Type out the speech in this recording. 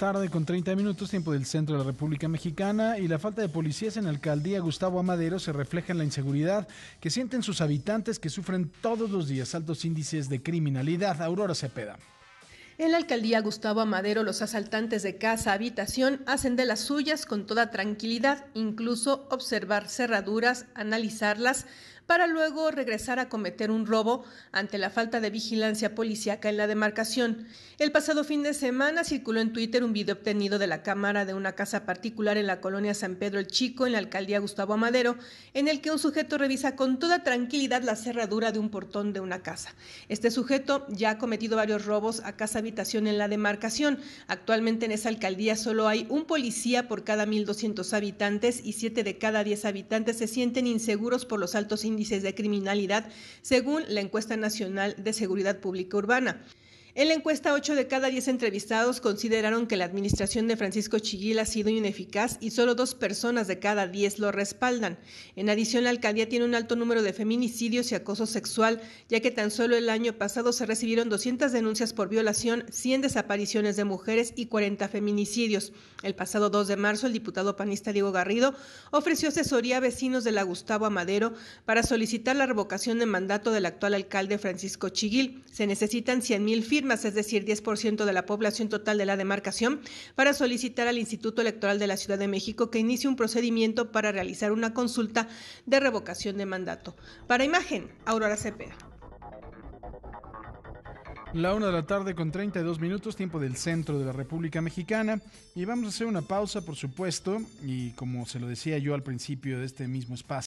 tarde con 30 minutos, tiempo del centro de la República Mexicana, y la falta de policías en la alcaldía Gustavo Amadero se refleja en la inseguridad que sienten sus habitantes que sufren todos los días altos índices de criminalidad. Aurora Cepeda. En la alcaldía Gustavo Amadero, los asaltantes de casa habitación hacen de las suyas con toda tranquilidad, incluso observar cerraduras, analizarlas, para luego regresar a cometer un robo ante la falta de vigilancia policíaca en la demarcación. El pasado fin de semana circuló en Twitter un video obtenido de la cámara de una casa particular en la colonia San Pedro el Chico, en la alcaldía Gustavo Amadero, en el que un sujeto revisa con toda tranquilidad la cerradura de un portón de una casa. Este sujeto ya ha cometido varios robos a casa habitación en la demarcación. Actualmente en esa alcaldía solo hay un policía por cada 1.200 habitantes y siete de cada diez habitantes se sienten inseguros por los altos índices de criminalidad, según la encuesta nacional de seguridad pública urbana. En la encuesta, 8 de cada 10 entrevistados consideraron que la administración de Francisco Chiguil ha sido ineficaz y solo dos personas de cada 10 lo respaldan. En adición, la alcaldía tiene un alto número de feminicidios y acoso sexual, ya que tan solo el año pasado se recibieron 200 denuncias por violación, 100 desapariciones de mujeres y 40 feminicidios. El pasado 2 de marzo, el diputado panista Diego Garrido ofreció asesoría a vecinos de la Gustavo Amadero para solicitar la revocación de mandato del actual alcalde Francisco Chiguil. Se necesitan 100 es decir, 10% de la población total de la demarcación, para solicitar al Instituto Electoral de la Ciudad de México que inicie un procedimiento para realizar una consulta de revocación de mandato. Para imagen, Aurora Cepeda. La una de la tarde con 32 minutos, tiempo del centro de la República Mexicana. Y vamos a hacer una pausa, por supuesto, y como se lo decía yo al principio de este mismo espacio.